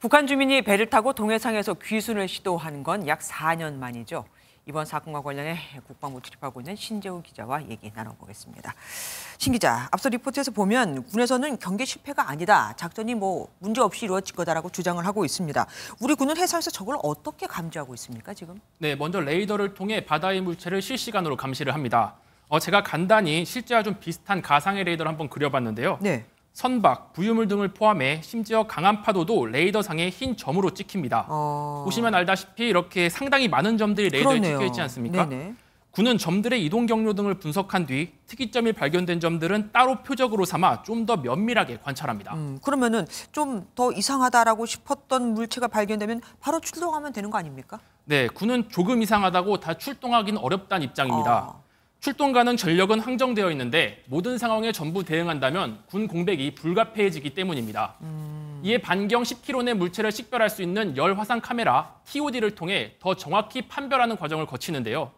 북한 주민이 배를 타고 동해상에서 귀순을 시도한 건 약 4년 만이죠. 이번 사건과 관련해 국방부 출입하고 있는 신재우 기자와 얘기 나눠보겠습니다. 신 기자, 앞서 리포트에서 보면 군에서는 경계 실패가 아니다. 작전이 뭐 문제없이 이루어질 거다라고 주장을 하고 있습니다. 우리 군은 해상에서 저걸 어떻게 감지하고 있습니까, 지금? 네, 먼저 레이더를 통해 바다의 물체를 실시간으로 감시를 합니다. 어, 제가 간단히 실제와 좀 비슷한 가상의 레이더를 한번 그려봤는데요. 네. 선박, 부유물 등을 포함해 심지어 강한 파도도 레이더상의흰 점으로 찍힙니다. 어... 보시면 알다시피 이렇게 상당히 많은 점들이 레이더에 그러네요. 찍혀 있지 않습니까? 네네. 군은 점들의 이동 경로 등을 분석한 뒤 특이점이 발견된 점들은 따로 표적으로 삼아 좀 더 면밀하게 관찰합니다. 음, 그러면은 좀 더 이상하다라고 싶었던 물체가 발견되면 바로 출동하면 되는 거 아닙니까? 네, 군은 조금 이상하다고 다 출동하기는 어렵다는 입장입니다. 어... 출동 가능 전력은 항정되어 있는데 모든 상황에 전부 대응한다면 군 공백이 불가피해지기 때문입니다. 음... 이에 반경 10km 내 물체를 식별할 수 있는 열 화상 카메라 TOD를 통해 더 정확히 판별하는 과정을 거치는데요.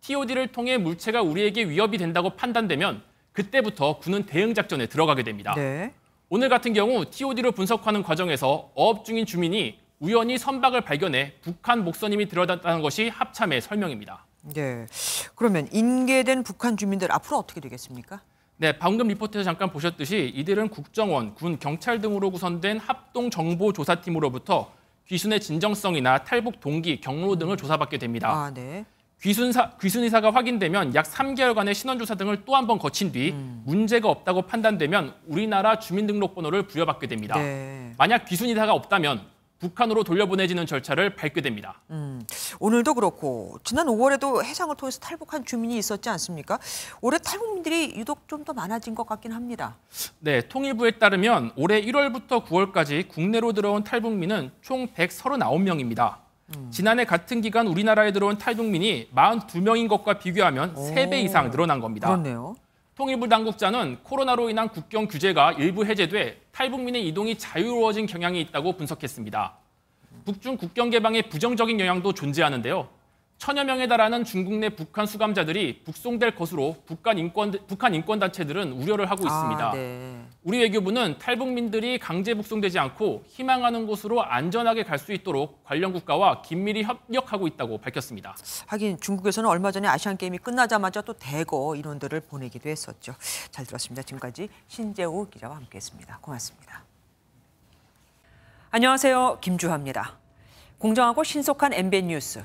TOD를 통해 물체가 우리에게 위협이 된다고 판단되면 그때부터 군은 대응 작전에 들어가게 됩니다. 네. 오늘 같은 경우 TOD를 분석하는 과정에서 어업 중인 주민이 우연히 선박을 발견해 북한 목선임이 들어갔다는 것이 합참의 설명입니다. 네. 그러면 인계된 북한 주민들 앞으로 어떻게 되겠습니까? 네, 방금 리포트에서 잠깐 보셨듯이 이들은 국정원, 군, 경찰 등으로 구성된 합동 정보 조사팀으로부터 귀순의 진정성이나 탈북 동기, 경로 음. 등을 조사받게 됩니다. 아, 네. 귀순사, 귀순 의사가 확인되면 약 3개월간의 신원조사 등을 또 한 번 거친 뒤 음. 문제가 없다고 판단되면 우리나라 주민등록번호를 부여받게 됩니다. 네. 만약 귀순 의사가 없다면 북한으로 돌려보내지는 절차를 밟게 됩니다. 음, 오늘도 그렇고 지난 5월에도 해상을 통해서 탈북한 주민이 있었지 않습니까? 올해 탈북민들이 유독 좀 더 많아진 것 같긴 합니다. 네, 통일부에 따르면 올해 1월부터 9월까지 국내로 들어온 탈북민은 총 139명입니다. 음. 지난해 같은 기간 우리나라에 들어온 탈북민이 42명인 것과 비교하면 오, 3배 이상 늘어난 겁니다. 그렇네요. 통일부 당국자는 코로나로 인한 국경 규제가 일부 해제돼 탈북민의 이동이 자유로워진 경향이 있다고 분석했습니다. 북중 국경 개방의 부정적인 영향도 존재하는데요. 천여 명에 달하는 중국 내 북한 수감자들이 북송될 것으로 북한 인권 북한 인권 단체들은 우려를 하고 아, 있습니다. 아, 네. 우리 외교부는 탈북민들이 강제 북송되지 않고 희망하는 곳으로 안전하게 갈 수 있도록 관련 국가와 긴밀히 협력하고 있다고 밝혔습니다. 하긴 중국에서는 얼마 전에 아시안 게임이 끝나자마자 또 대거 인원들을 보내기도 했었죠. 잘 들었습니다. 지금까지 신재우 기자와 함께했습니다. 고맙습니다. 안녕하세요. 김주하입니다. 공정하고 신속한 MBN 뉴스.